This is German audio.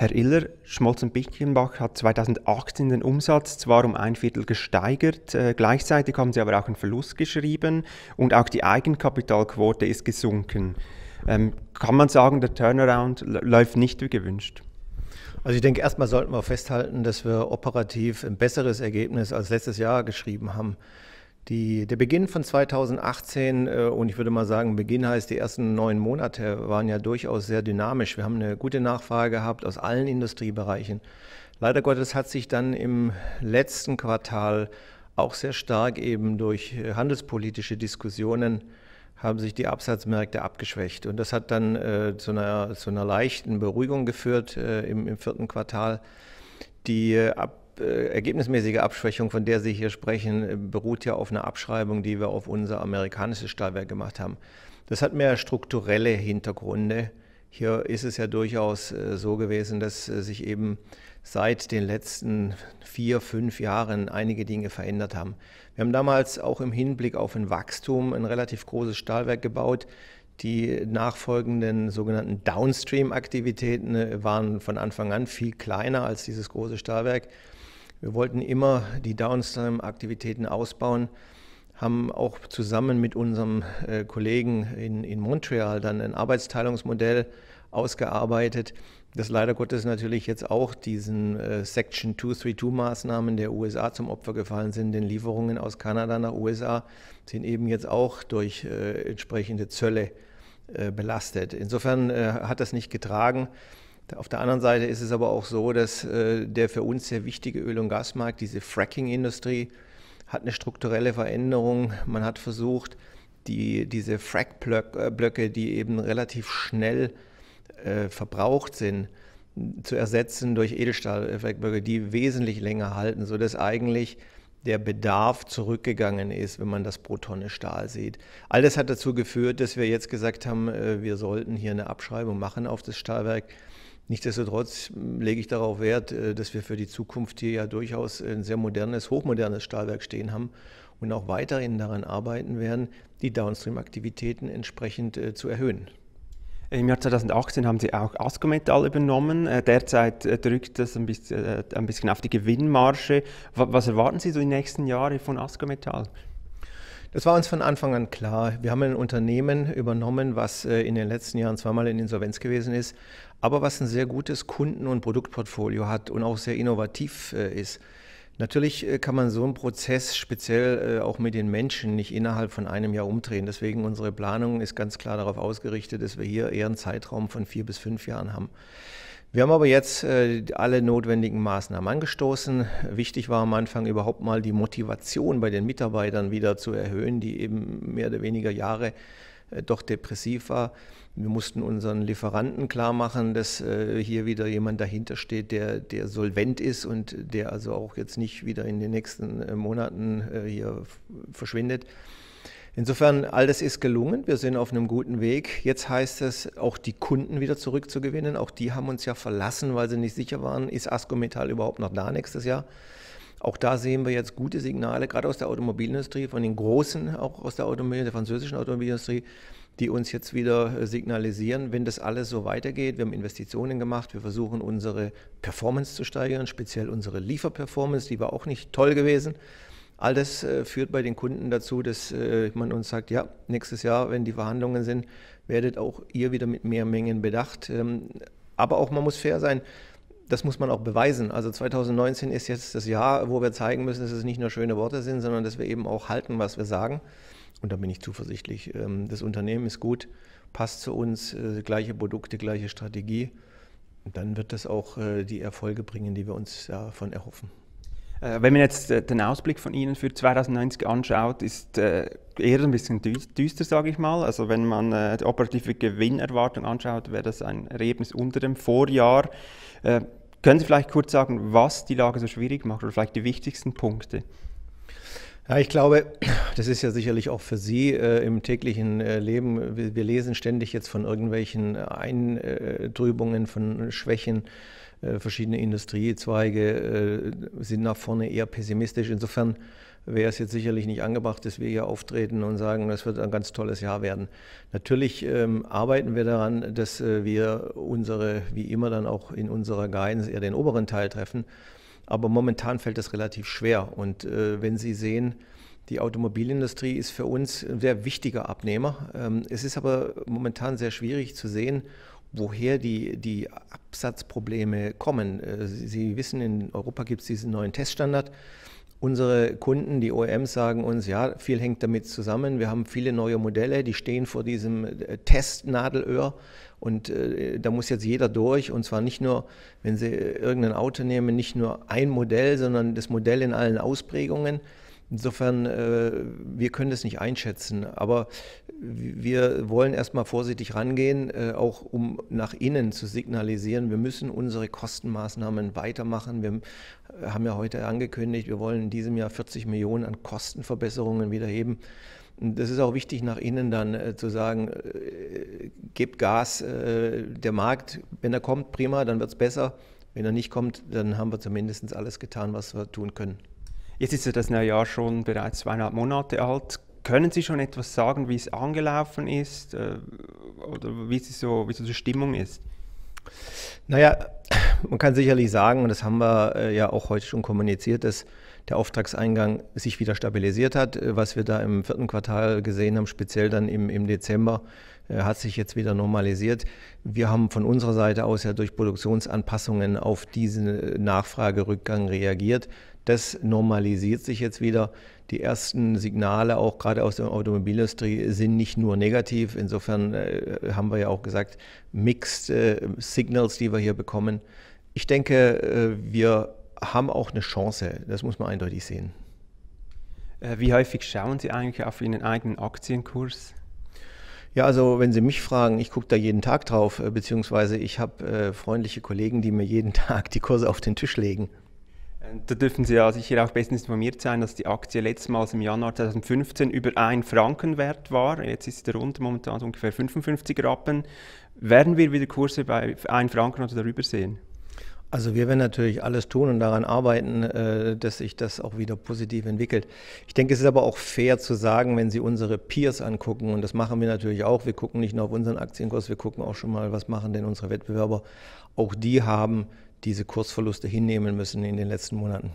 Herr Iller, Schmolzen-Bickenbach hat 2018 den Umsatz zwar um ein Viertel gesteigert, äh, gleichzeitig haben Sie aber auch einen Verlust geschrieben und auch die Eigenkapitalquote ist gesunken. Ähm, kann man sagen, der Turnaround läuft nicht wie gewünscht? Also ich denke, erstmal sollten wir festhalten, dass wir operativ ein besseres Ergebnis als letztes Jahr geschrieben haben. Die, der Beginn von 2018 äh, und ich würde mal sagen, Beginn heißt, die ersten neun Monate waren ja durchaus sehr dynamisch. Wir haben eine gute Nachfrage gehabt aus allen Industriebereichen. Leider Gottes hat sich dann im letzten Quartal auch sehr stark eben durch äh, handelspolitische Diskussionen haben sich die Absatzmärkte abgeschwächt. Und das hat dann äh, zu, einer, zu einer leichten Beruhigung geführt äh, im, im vierten Quartal. Die äh, Ab äh, ergebnismäßige Abschwächung, von der Sie hier sprechen, äh, beruht ja auf einer Abschreibung, die wir auf unser amerikanisches Stahlwerk gemacht haben. Das hat mehr strukturelle Hintergründe. Hier ist es ja durchaus äh, so gewesen, dass äh, sich eben seit den letzten vier, fünf Jahren einige Dinge verändert haben. Wir haben damals auch im Hinblick auf ein Wachstum ein relativ großes Stahlwerk gebaut. Die nachfolgenden sogenannten Downstream-Aktivitäten waren von Anfang an viel kleiner als dieses große Stahlwerk. Wir wollten immer die Downstream-Aktivitäten ausbauen, haben auch zusammen mit unserem äh, Kollegen in, in Montreal dann ein Arbeitsteilungsmodell ausgearbeitet, das leider Gottes natürlich jetzt auch diesen äh, Section 232-Maßnahmen der USA zum Opfer gefallen sind, denn Lieferungen aus Kanada nach USA sind eben jetzt auch durch äh, entsprechende Zölle äh, belastet. Insofern äh, hat das nicht getragen. Auf der anderen Seite ist es aber auch so, dass äh, der für uns sehr wichtige Öl- und Gasmarkt, diese Fracking-Industrie, hat eine strukturelle Veränderung. Man hat versucht, die, diese Frack-Blöcke, die eben relativ schnell äh, verbraucht sind, zu ersetzen durch Edelstahl-Frackblöcke, die wesentlich länger halten, sodass eigentlich der Bedarf zurückgegangen ist, wenn man das pro Tonne Stahl sieht. All das hat dazu geführt, dass wir jetzt gesagt haben, äh, wir sollten hier eine Abschreibung machen auf das Stahlwerk. Nichtsdestotrotz hm, lege ich darauf Wert, äh, dass wir für die Zukunft hier ja durchaus ein sehr modernes, hochmodernes Stahlwerk stehen haben und auch weiterhin daran arbeiten werden, die Downstream-Aktivitäten entsprechend äh, zu erhöhen. Im Jahr 2018 haben Sie auch Ascometal übernommen. Äh, derzeit drückt das ein bisschen, ein bisschen auf die Gewinnmarge. Was erwarten Sie so in den nächsten Jahren von Ascometal? Das war uns von Anfang an klar. Wir haben ein Unternehmen übernommen, was äh, in den letzten Jahren zweimal in Insolvenz gewesen ist, aber was ein sehr gutes Kunden- und Produktportfolio hat und auch sehr innovativ äh, ist. Natürlich äh, kann man so einen Prozess speziell auch mit den Menschen nicht innerhalb von einem Jahr umdrehen. Deswegen unsere Planung ist ganz klar darauf ausgerichtet, dass wir hier eher einen Zeitraum von vier bis fünf Jahren haben. Wir haben aber jetzt äh, alle notwendigen Maßnahmen angestoßen. Wichtig war am Anfang überhaupt mal die Motivation bei den Mitarbeitern wieder zu erhöhen, die eben mehr oder weniger Jahre äh, doch depressiv war. Wir mussten unseren Lieferanten klar machen, dass äh, hier wieder jemand dahinter steht, der, der solvent ist und der also auch jetzt nicht wieder in den nächsten äh, Monaten äh, hier verschwindet. Insofern, all das ist gelungen. Wir sind auf einem guten Weg. Jetzt heißt es, auch die Kunden wieder zurückzugewinnen. Auch die haben uns ja verlassen, weil sie nicht sicher waren, ist Asco Metall überhaupt noch da nächstes Jahr. Auch da sehen wir jetzt gute Signale, gerade aus der Automobilindustrie, von den großen, auch aus der, Automobil, der französischen Automobilindustrie, die uns jetzt wieder äh, signalisieren, wenn das alles so weitergeht. Wir haben Investitionen gemacht, wir versuchen unsere Performance zu steigern, speziell unsere Lieferperformance, die war auch nicht toll gewesen. All das äh, führt bei den Kunden dazu, dass äh, man uns sagt, ja, nächstes Jahr, wenn die Verhandlungen sind, werdet auch ihr wieder mit mehr Mengen bedacht. Ähm, aber auch man muss fair sein, das muss man auch beweisen. Also 2019 ist jetzt das Jahr, wo wir zeigen müssen, dass es nicht nur schöne Worte sind, sondern dass wir eben auch halten, was wir sagen. Und da bin ich zuversichtlich. Ähm, das Unternehmen ist gut, passt zu uns, äh, gleiche Produkte, gleiche Strategie. Und dann wird das auch die Erfolge bringen, die wir uns davon erhoffen. Äh, wenn man jetzt äh, den Ausblick von Ihnen für 2090 anschaut, ist äh, eher ein bisschen düster, sage ich mal. Also wenn man die operative Gewinnerwartung anschaut, wäre das ein Ergebnis unter dem Vorjahr. Können Sie vielleicht kurz sagen, was die Lage so schwierig macht oder vielleicht die wichtigsten Punkte? Ja, ich glaube, das ist ja sicherlich auch für Sie äh, im täglichen äh, Leben. Wir, wir, lesen ständig jetzt von irgendwelchen Eintrübungen, von Schwächen äh, verschiedene Industriezweige äh, sind nach vorne eher pessimistisch. Insofern wäre es jetzt sicherlich nicht angebracht, dass wir hier auftreten und sagen, das wird ein ganz tolles Jahr werden. Natürlich ähm, arbeiten wir daran, dass äh, wir unsere, wie immer dann auch in unserer Guidance eher den oberen Teil treffen. Aber momentan fällt das relativ schwer. Und äh, wenn Sie sehen, die Automobilindustrie ist für uns ein sehr wichtiger Abnehmer. Ähm, es ist aber momentan sehr schwierig zu sehen, woher die, die Absatzprobleme kommen. Äh, Sie, wissen, in Europa gibt es diesen neuen Teststandard. Unsere Kunden, die OEMs, sagen uns, ja, viel hängt damit zusammen. Wir haben viele neue Modelle, die stehen vor diesem äh, Testnadelöhr. Und äh, da muss jetzt jeder durch. Und zwar nicht nur, wenn Sie irgendein Auto nehmen, nicht nur ein Modell, sondern das Modell in allen Ausprägungen. Insofern, äh, wir können das nicht einschätzen. Aber wir wollen erstmal vorsichtig rangehen, äh, auch um nach innen zu signalisieren, wir müssen unsere Kostenmaßnahmen weitermachen. Wir äh, haben ja heute angekündigt, wir wollen in diesem Jahr 40 Millionen an Kostenverbesserungen wiederheben. Das ist auch wichtig, nach innen dann äh, zu sagen, äh, gebt Gas, äh, der Markt, wenn er kommt, prima, dann wird es besser. Wenn er nicht kommt, dann haben wir zumindest alles getan, was wir tun können. Jetzt ist ja das neue Jahr schon bereits zweieinhalb Monate alt können Sie schon etwas sagen, wie es angelaufen ist äh, oder wie, es so, wie so die Stimmung ist? Naja, man kann sicherlich sagen, und das haben wir äh, ja auch heute schon kommuniziert, dass der Auftragseingang sich wieder stabilisiert hat. Äh, was wir da im vierten Quartal gesehen haben, speziell dann im, im Dezember, hat sich jetzt wieder normalisiert. Wir haben von unserer Seite aus ja durch Produktionsanpassungen auf diesen Nachfragerückgang reagiert. Das normalisiert sich jetzt wieder. Die ersten Signale, auch gerade aus der Automobilindustrie, sind nicht nur negativ. Insofern äh, haben wir ja auch gesagt, Mixed äh, Signals, die wir hier bekommen. Ich denke, äh, wir haben auch eine Chance. Das muss man eindeutig sehen. Äh, wie häufig schauen Sie eigentlich auf Ihren eigenen Aktienkurs? Ja, also wenn Sie mich fragen, ich gucke da jeden Tag drauf, äh, beziehungsweise ich habe äh, freundliche Kollegen, die mir jeden Tag die Kurse auf den Tisch legen. Da dürfen Sie ja sicher auch bestens informiert sein, dass die Aktie letztmals im Januar 2015 über 1 Franken wert war. Jetzt ist der Rund momentan ungefähr 55 Rappen. Werden wir wieder Kurse bei 1 Franken oder darüber sehen? Also wir werden natürlich alles tun und daran arbeiten, äh, dass sich das auch wieder positiv entwickelt. Ich denke, es ist aber auch fair zu sagen, wenn Sie unsere Peers angucken, und das machen wir natürlich auch, wir gucken nicht nur auf unseren Aktienkurs, wir gucken auch schon mal, was machen denn unsere Wettbewerber. Auch die haben diese Kursverluste hinnehmen müssen in den letzten Monaten.